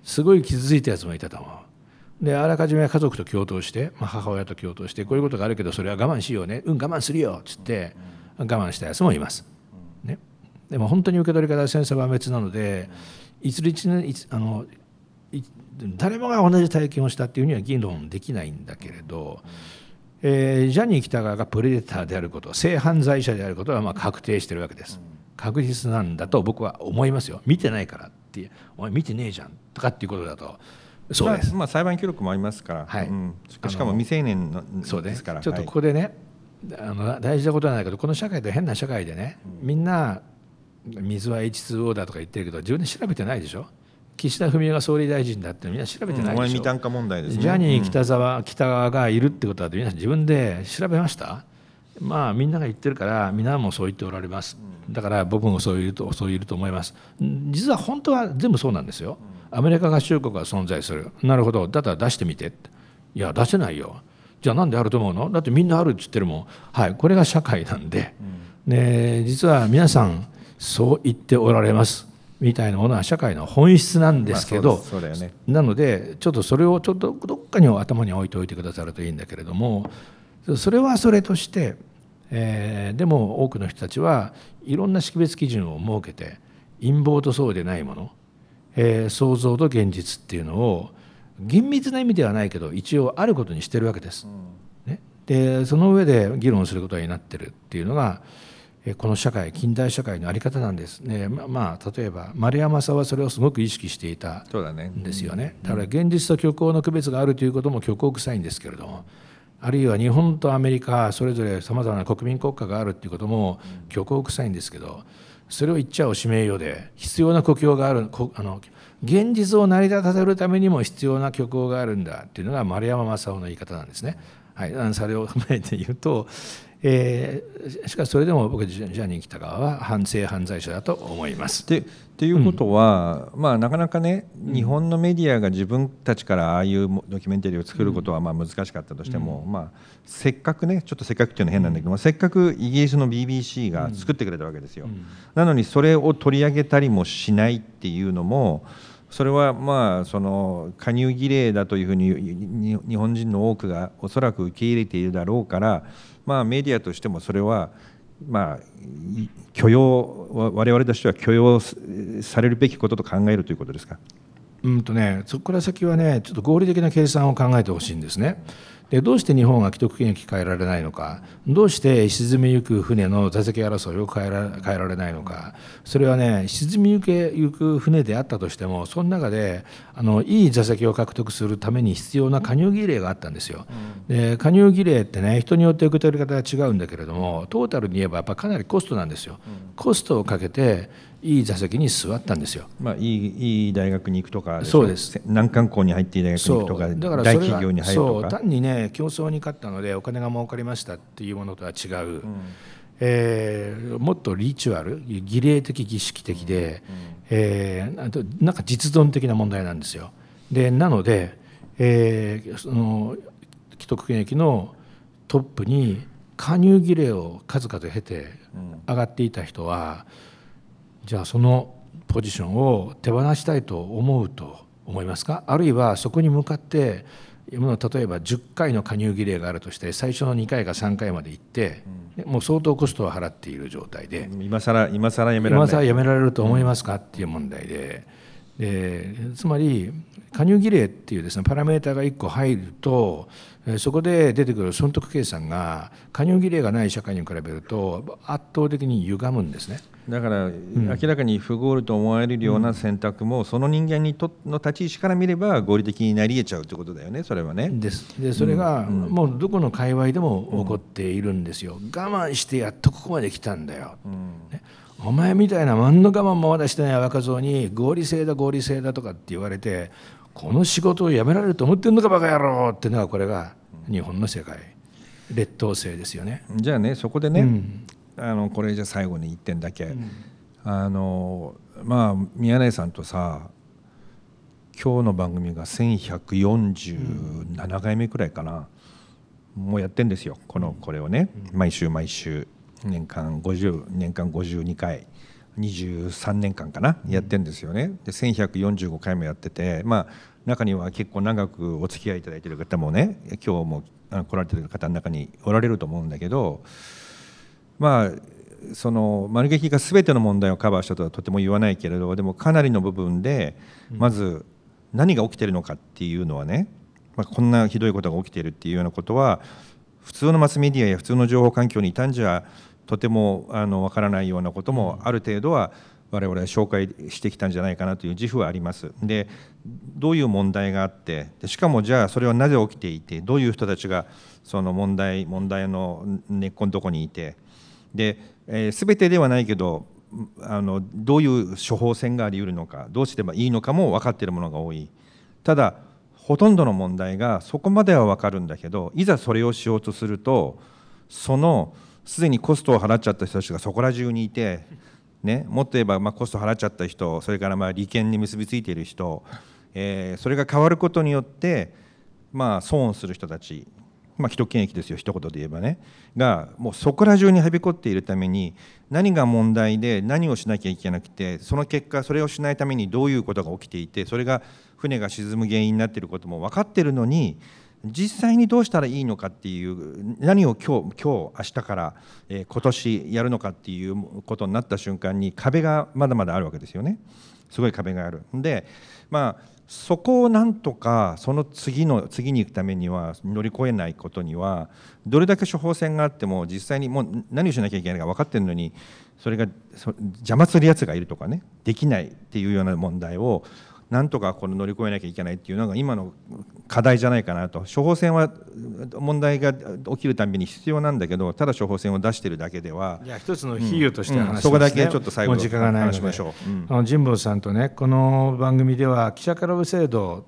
すごい傷ついたやつもいたと思う。であらかじめ家族と共闘して、まあ、母親と共闘してこういうことがあるけどそれは我慢しようねうん我慢するよっつって、うん我慢したやつもいます。ね、でも本当に受け取り方は千差万別なので、一いつあの誰もが同じ体験をしたっていうには議論できないんだけれど、えー、ジャニー喜多川がプレデターであること性犯罪者であることはまあ確定してるわけです。確実なんだと僕は思いますよ見てないからってお前見てねえじゃんとかっていうことだとそうです、まあ、裁判記録もありますから、はいうん、しかも未成年のそうですからちょっとここでね、あの大事なことはないけどこの社会って変な社会でね、みんな水は H2O だとか言ってるけど自分で調べてないでしょ岸田文雄が総理大臣だってみんな調べてないでしょ、うん問題ですね、ジャニー北沢、北川がいるってことは皆さん自分で調べましたまあみんなが言ってるから皆もそう言っておられますだから僕もそう言うとそう言うと思います実は本当は全部そうなんですよアメリカ合衆国は存在するなるほどだったら出してみていや出せないよじゃあなんであると思うのだってみんなあるって言ってるもん、はい、これが社会なんで、うん、ね、実は皆さんそう言っておられますみたいなものは社会の本質なんですけど、まあね、なのでちょっとそれをちょっとどっかに頭に置いておいてくださるといいんだけれどもそれはそれとして、えー、でも多くの人たちはいろんな識別基準を設けて陰謀とそうでないもの、えー、想像と現実っていうのを厳密な意味ではないけど一応あることにしてるわけです。うん、ね、でその上で議論することになってるっていうのがこの社会近代社会の在り方なんですね、まあ、まあ、例えば丸山さんはそれをすごく意識していたんですよね、ねうん、だから現実と虚構の区別があるということも虚構臭いんですけれどもあるいは日本とアメリカそれぞれさまざまな国民国家があるということも虚構臭いんですけどそれを言っちゃおしめようで必要な故郷があるあの現実を成り立たせるためにも必要な虚構があるんだっていうのが丸山正夫の言い方なんですね。はい、それを踏まえて言うと、えー、しかしそれでも僕ジャニー喜多川は反省犯罪者だと思います。でということは、うん、まあ、なかなかね日本のメディアが自分たちからああいうドキュメンタリーを作ることはまあ難しかったとしても、うん、まあ、せっかくねちょっとせっかくっていうのは変なんだけど、うん、せっかくイギリスの BBC が作ってくれたわけですよ。なのにそれを取り上げたりもしないっていうのも。それはまあその加入儀礼だというふうに日本人の多くがおそらく受け入れているだろうからまあメディアとしてもそれはまあ許容我々としては許容されるべきことと考えるということですかうんとねそこから先はねちょっと合理的な計算を考えてほしいんですね。でどうして日本が既得権益変えられないのかどうして沈みゆく船の座席争いを変えら変えられないのかそれはね沈みゆけゆく船であったとしてもその中であのいい座席を獲得するために必要な加入儀礼があったんですよ。で加入儀礼ってね人によって受け取り方が違うんだけれどもトータルに言えばやっぱかなりコストなんですよ。コストをかけていい座席に座ったんですよ、まあ、いいいい大学に行くとか、そうです難関校に入っていい大学に行くとかだから大企業に入るとか単にね競争に勝ったのでお金が儲かりましたっていうものとは違う、うん、えー、もっとリチュアル儀礼的儀式的で、うんうん、なんか実存的な問題なんですよでなので、えー、その既得権益のトップに加入儀礼を数々経て上がっていた人は、うんじゃあそのポジションを手放したいと思うと思いますかあるいはそこに向かって今例えば10回の加入儀礼があるとして最初の2回か3回まで行って、もう相当コストを払っている状態で今更今らやめられ今やめられると思いますか、っていう問題ででつまり加入儀礼っていうですねパラメータが1個入るとそこで出てくる損得計算が加入儀礼がない社会に比べると圧倒的に歪むんですね。だから、明らかに不合理と思われるような選択も、その人間にとの立ち位置から見れば合理的になり得ちゃうということだよねそれはね。ですでそれが、もうどこの界隈でも起こっているんですよ、我慢してやっとここまで来たんだよ。お前みたいな何の我慢もまだしてない若造に合理性だ合理性だとかって言われてこの仕事を辞められると思ってんのかバカ野郎っていうのがこれが日本の世界劣等生ですよねじゃあねそこでね、うん、あのこれじゃ最後に1点だけ、うん、あのまあ宮内さんとさ今日の番組が1147回目くらいかな、うん、もうやってんですよこのこれをね、うん、毎週毎週年間50年間52回23年間かな、やってんですよねで1145回もやっててまあ中には結構長くお付き合いいただいてる方もね今日も来られてる方の中におられると思うんだけどまあその丸劇が全ての問題をカバーしたとはとても言わないけれどでもかなりの部分でまず何が起きてるのかっていうのはね、まあ、こんなひどいことが起きているっていうようなことは普通のマスメディアや普通の情報環境にいたんじゃとてもあの分からないようなこともある程度は我々は紹介してきたんじゃないかなという自負はあります。でどういう問題があってでしかもじゃあそれはなぜ起きていてどういう人たちがその問題問題の根っこのとこにいて。で、えー、全てではないけどあのどういう処方箋がありうるのかどうすればいいのかも分かっているものが多いただほとんどの問題がそこまでは分かるんだけどいざそれをしようとするとそのすでにコストを払っちゃった人たちがそこら中にいて、ね、もっと言えばまコスト払っちゃった人それからまあ利権に結びついている人、えー、それが変わることによってまあ損をする人たちまあ、既得権益ですよ一言で言えばねがもうそこら中にはびこっているために何が問題で何をしなきゃいけなくてその結果それをしないためにどういうことが起きていてそれが船が沈む原因になっていることも分かっているのに実際にどうしたらいいのかっていう何を今日今日明日から、えー、今年やるのかっていうことになった瞬間に壁がまだまだあるわけですよねすごい壁がある。でまあそこをなんとかその次の次に行くためには乗り越えないことにはどれだけ処方箋があっても実際にもう何をしなきゃいけないか分かってるのにそれが邪魔するやつがいるとかねできないっていうような問題をなんとかこの乗り越えなきゃいけないっていうのが今の課題じゃないかなと処方箋は問題が起きるたびに必要なんだけどただ処方箋を出しているだけではいや一つの比喩として話し、ねうんうん、そこだけちょっと最後時間がない話しましょう、うん、あの神保さんとねこの番組では記者クラブ制度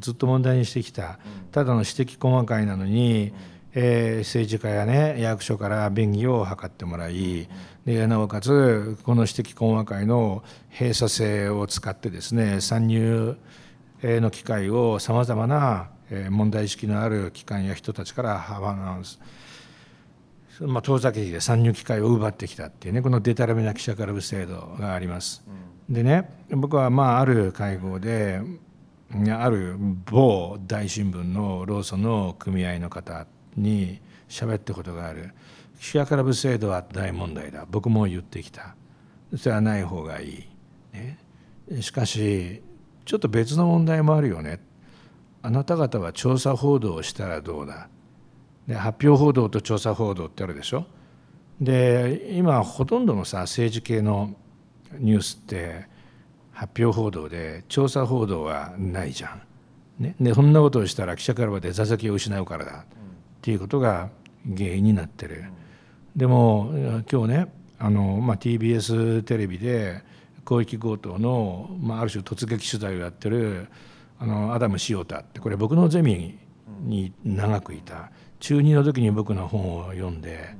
ずっと問題にしてきたただの指摘細かいなのに、うんえー、政治家やね役所から便宜を図ってもらいでなおかつこの私的懇話会の閉鎖性を使ってですね参入の機会をさまざまな問題意識のある機関や人たちから幅がまあ、遠ざけて参入機会を奪ってきたっていうねこのデタラメな記者クラブ制度があります。でね僕はまあある会合である某大新聞の労組の組合の方に喋ったことがある岸かラブ制度は大問題だ僕も言ってきたそれはない方がいい、ね、しかしちょっと別の問題もあるよねあなた方は調査報道をしたらどうだで発表報道と調査報道ってあるでしょで今ほとんどのさ政治系のニュースって発表報道で調査報道はないじゃん。ね、でそんなことをしたら記者からは出座席を失うからだ。っていうことが原因になってる。でも今日ねあの、まあ、TBS テレビで広域強盗の、まあ、ある種突撃取材をやってるあのアダム・シオタってこれ僕のゼミに長くいた中2の時に僕の本を読んで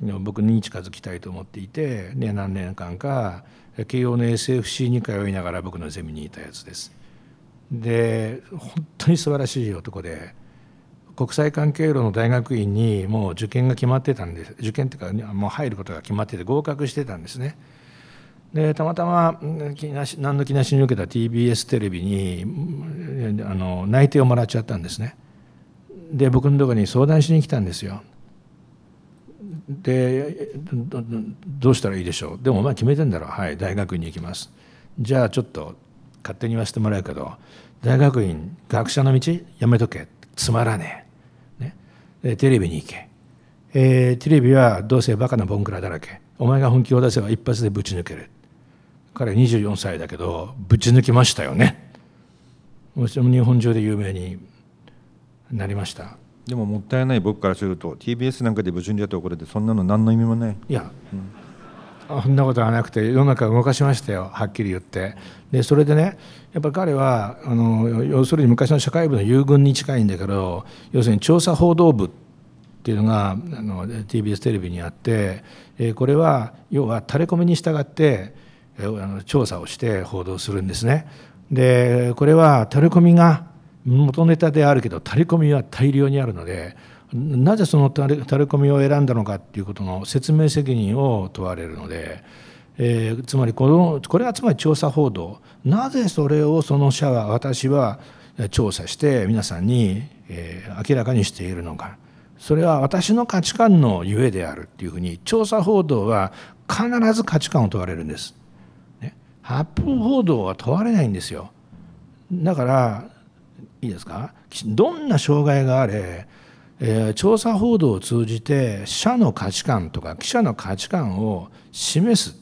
僕に近づきたいと思っていて、ね、何年間か慶応の SFC に通いながら僕のゼミにいたやつです。で本当に素晴らしい男で国際関係路の大学院にもう受験が決まってたんです受験っていうかもう入ることが決まってて合格してたんですねでたまたま何の気なしに受けた TBS テレビにあの内定をもらっちゃったんですねで僕のとこに相談しに来たんですよでどうしたらいいでしょうでもお前決めてんだろはい大学院に行きますじゃあちょっと勝手に言わせてもらうけど大学院学者の道やめとけつまらねえでテレビに行け、えー、テレビはどうせバカなボンクラだらけお前が本気を出せば一発でぶち抜ける彼24歳だけどぶち抜きましたよねもちろん日本中で有名になりましたでももったいない僕からすると TBS なんかでぶち抜いたところでそんなの何の意味もないいや、うんそんなことはなくて世の中動かしましたよはっきり言ってでそれでねやっぱ彼はあの要するに昔の社会部の遊軍に近いんだけど要するに調査報道部っていうのがあの TBS テレビにあって、えー、これは要はタレコミに従って、えー、あの調査をして報道するんですねでこれはタレコミが元ネタであるけどタレコミは大量にあるのでなぜそのタレコミを選んだのかっていうことの説明責任を問われるので、えー、つまりこのこれはつまり調査報道なぜそれをその社は私は調査して皆さんに、えー、明らかにしているのかそれは私の価値観のゆえであるっていうふうに調査報道は必ず価値観を問われるんです。ね、発表報道は問われないんですよ。だからいいですかどんな障害があれえー、調査報道を通じて社の価値観とか記者の価値観を示すっ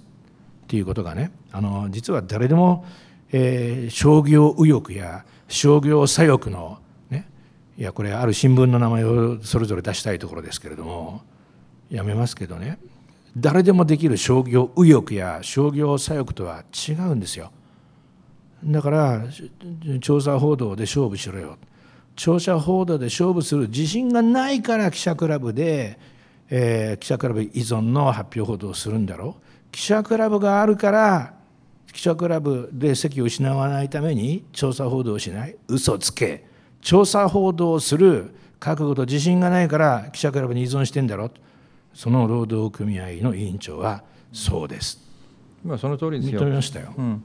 ていうことがねあの実は誰でも、えー、商業右翼や商業左翼の、ね、いやこれある新聞の名前をそれぞれ出したいところですけれどもやめますけどね誰でもできる商業右翼や商業左翼とは違うんですよだから調査報道で勝負しろよ長者報道で勝負する自信がないから記者クラブで、えー、記者クラブ依存の発表報道をするんだろう記者クラブがあるから記者クラブで席を失わないために調査報道をしない嘘つけ調査報道をする覚悟と自信がないから記者クラブに依存してんだろうその労働組合の委員長はそうです。まあ、その通りです認めましたよ、うん、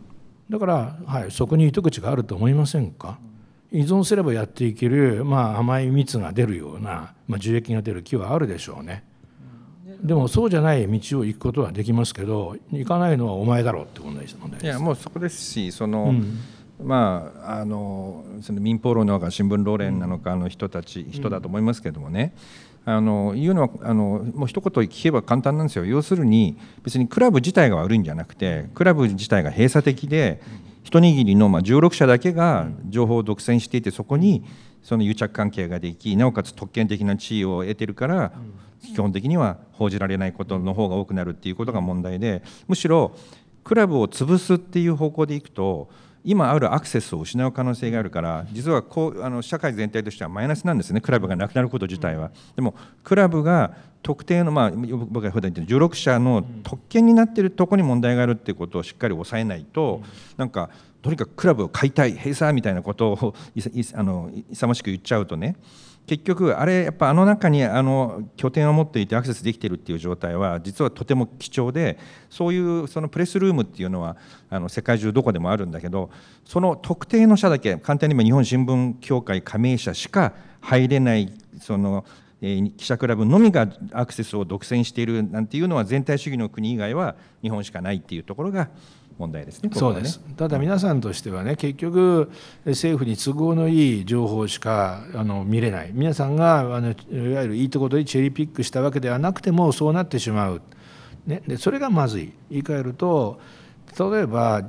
だから、はい、そこに糸口があると思いませんか依存すればやっていける、まあ、甘い蜜が出るような、まあ、樹液が出る木はあるでしょうね。でもそうじゃない道を行くことはできますけど行かないのはお前だろうって問題ですいやもうそこですしその、うん、まああのその民放論なのか新聞労連なのかの人たち、うん、人だと思いますけどもね、あの言うのはあのもう一言聞けば簡単なんですよ要するに別にクラブ自体が悪いんじゃなくてクラブ自体が閉鎖的で一握りのまあ16社だけが情報を独占していてそこにその癒着関係ができなおかつ特権的な地位を得てるから基本的には報じられないことの方が多くなるっていうことが問題でむしろクラブを潰すっていう方向でいくと今あるアクセスを失う可能性があるから実はこうあの社会全体としてはマイナスなんですねクラブがなくなること自体は。でもクラブが特定の、まあ、僕が普段言ってる16社の特権になってるとこに問題があるっていうことをしっかり抑えないと、なんかとにかくクラブを解体閉鎖みたいなことをあの勇ましく言っちゃうとね結局あれやっぱあの中にあの拠点を持っていてアクセスできてるっていう状態は実はとても貴重でそういうそのプレスルームっていうのはあの世界中どこでもあるんだけどその特定の社だけ簡単に言えば日本新聞協会加盟社しか入れないその記者クラブのみがアクセスを独占しているなんていうのは全体主義の国以外は日本しかないっていうところが問題ですね、ね、そうですただ皆さんとしてはね結局政府に都合のいい情報しかあの見れない皆さんがあのいわゆるいいところでチェリーピックしたわけではなくてもそうなってしまう、ね、でそれがまずい言い換えると例えば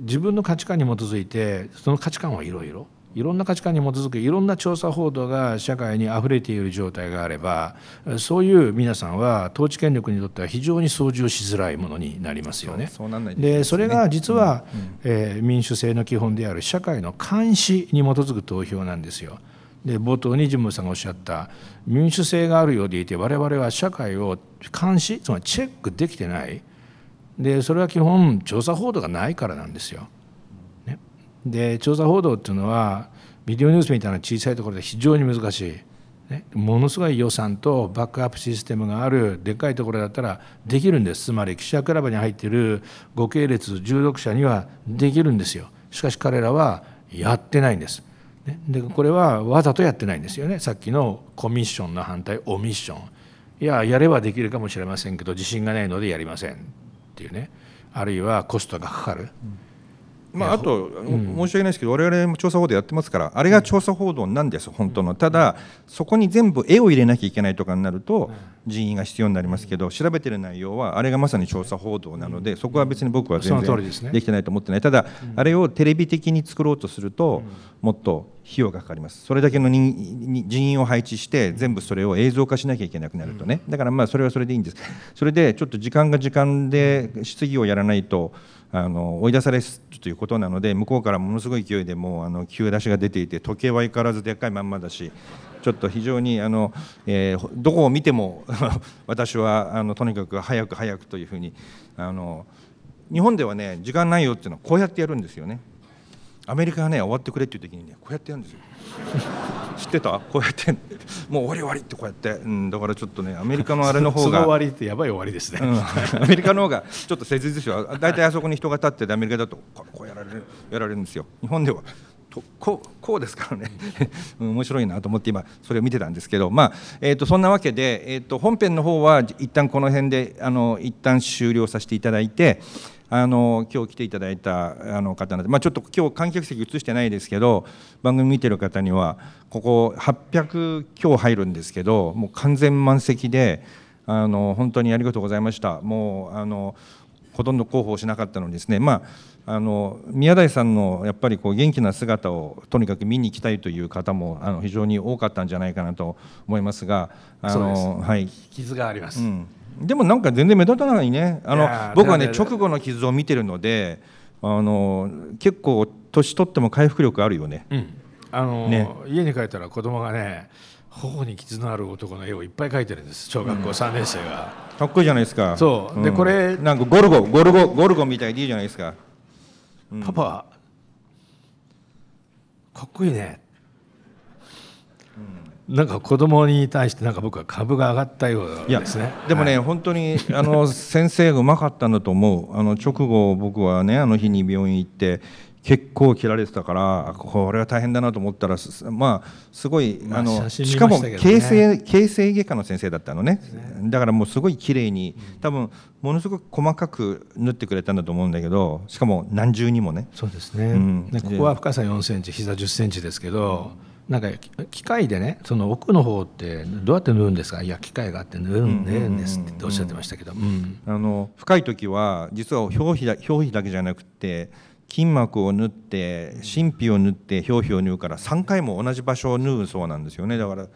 自分の価値観に基づいてその価値観はいろいろいろんな価値観に基づくいろんな調査報道が社会にあふれている状態があればそういう皆さんは統治権力にとっては非常に操縦しづらいものになりますよね。でそれが実は、うんうん、えー、民主制の基本である社会の監視に基づく投票なんですよ。で冒頭にジムさんがおっしゃった民主性があるようでいて我々は社会を監視つまりチェックできてないでそれは基本調査報道がないからなんですよ。で調査報道っていうのはビデオニュースみたいな小さいところで非常に難しい、ね、ものすごい予算とバックアップシステムがあるでっかいところだったらできるんですつまり記者クラブに入っている5系列従属者にはできるんですよしかし彼らはやってないんです。ね、でこれはわざとやってないんですよねさっきのコミッションの反対オミッションいややればできるかもしれませんけど自信がないのでやりませんっていうねあるいはコストがかかる、うんまあ、あと、うん、申し訳ないですけど我々も調査報道やってますからあれが調査報道なんです本当のただそこに全部絵を入れなきゃいけないとかになると人員が必要になりますけど調べてる内容はあれがまさに調査報道なのでそこは別に僕は全然できてないと思ってないただあれをテレビ的に作ろうとするともっと費用がかかりますそれだけの人員を配置して全部それを映像化しなきゃいけなくなるとねだからまあそれはそれでいいんですそれでちょっと時間が時間で質疑をやらないとあの追い出されるということなので向こうからものすごい勢いでもうあの急出しが出ていて時計は相変わらずでっかいまんまだしちょっと非常にあの、えー、どこを見ても [LAUGHS] 私はあのとにかく早く早くというふうにあの日本ではね時間ないよっていうのはこうやってやるんですよね。アメリカがね終わってくれっていう時にねこうやってやるんですよ [LAUGHS] 知ってたこうやってもう終わり終わりってこうやって、うん、だからちょっとねアメリカのあれの方が [LAUGHS] 終わりってやばい終わりですね、うん、[LAUGHS] アメリカの方がちょっと切実でしょ大体あそこに人が立っててアメリカだとこうやられるやられるんですよ日本ではこうこうですからね面白いなと思って今それを見てたんですけどまあ、えー、とそんなわけで、えー、と本編の方は一旦この辺であの一旦終了させていただいて、あの今日来ていただいたあの方なんで、まあ、ちょっと今日観客席映してないですけど番組見てる方にはここ800今日入るんですけどもう完全満席であの本当にありがとうございました。もうあのほとんど広報しなかったのですね、まあ、あの宮台さんのやっぱりこう元気な姿をとにかく見に行きたいという方もあの非常に多かったんじゃないかなと思いますがあのはい、傷があります、うんでもなんか全然目立たないねあの僕はね直後の傷を見てるのであの結構年取っても回復力あるよね,、うんあのね家に帰ったら子供がね頬に傷のある男の絵をいっぱい描いてるんです小学校3年生が、うん、かっこいいじゃないですかそうで、うん、これなんかゴルゴゴルゴゴルゴみたいでいいじゃないですか、うん、パパかっこいいねなんか子供に対してなんか僕は株が上がったようですね。でもね、はい、本当にあの [LAUGHS] 先生うまかったんだと思う。あの直後僕はねあの日に病院行って結構切られてたからこれは大変だなと思ったらまあすごい、あの、の、ね、しかも形成形成外科の先生だったのね、ね、だからもうすごい綺麗に多分ものすごく細かく縫ってくれたんだと思うんだけどしかも何重にもねそうですね、うん、ねここは深さ4センチ膝10センチですけど。うんなんか機械でねその奥の方ってどうやって縫うんですかいや機械があって縫うんですっておっしゃってましたけど、うん、あの深い時は実は表皮だ表皮だけじゃなくて筋膜を縫って真皮を縫って表皮を縫うから3回も同じ場所を縫うそうなんですよねだから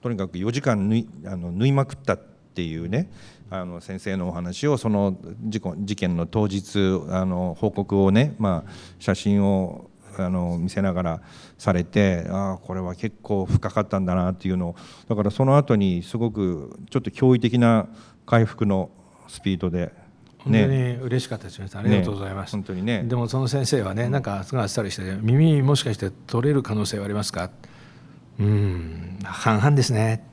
とにかく4時間縫いあの縫いまくったっていうねあの先生のお話をその事故事件の当日あの報告をね、まあ、写真をあの見せながらされてああこれは結構深かったんだなっていうのをだからその後にすごくちょっと驚異的な回復のスピードで本当に嬉しかったですありがとうございます、ね、本当にねでもその先生はねなんかすがいあっさりして、耳もしかして取れる可能性はありますかうん半々ですね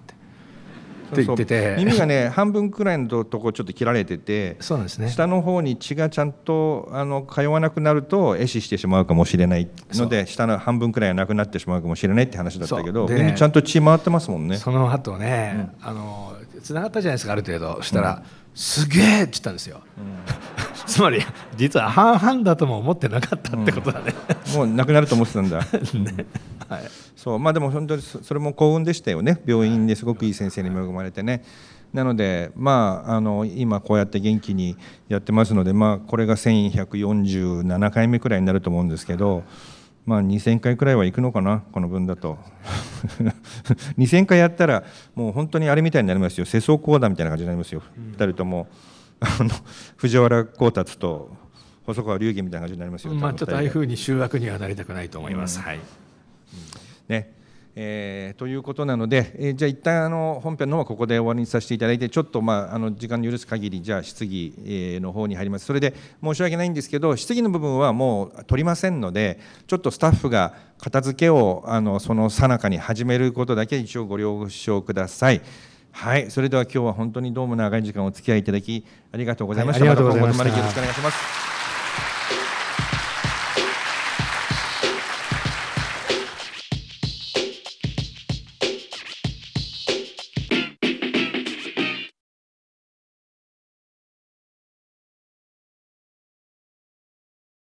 って言ってて耳がね半分くらいのとこちょっと切られててそうなんです、ね、下の方に血がちゃんとあの通わなくなると壊死してしまうかもしれないので下の半分くらいはなくなってしまうかもしれないって話だったけど、ね、耳ちゃんと血回ってますもんねその後ね、うん、あのつながったじゃないですかある程度そしたら、うん、すげえって言ったんですよ、うんつまり実は半々だとも思ってなかったってことだね、うん、もうなくなると思ってたんだ、[LAUGHS] ねはい、そうまあでも本当にそれも幸運でしたよね病院ですごくいい先生に恵まれてね、なので、まあ、あの今こうやって元気にやってますので、まあ、これが1147回目くらいになると思うんですけど、まあ、2000回くらいは行くのかなこの分だと2000 [LAUGHS] 回やったらもう本当にあれみたいになりますよ世相講談みたいな感じになりますよ、2人とも。あの藤原光達と細川隆義みたいな感じになりますよ、まあ、ちょっと台風に集約にはなりたくないと思います。うん、はい、ねえー、ということなので、えー、じゃあ一旦あの本編の方はここで終わりにさせていただいてちょっと、まあ、あの時間の許す限りじゃあ質疑、えの方に入りますそれで申し訳ないんですけど質疑の部分はもう取りませんのでちょっとスタッフが片付けをあのその最中に始めることだけ一応ご了承ください。はいそれでは今日は本当にどうも長い時間お付き合いいただきありがとうございました、ありがとうございましたまた今後よろしくお願いします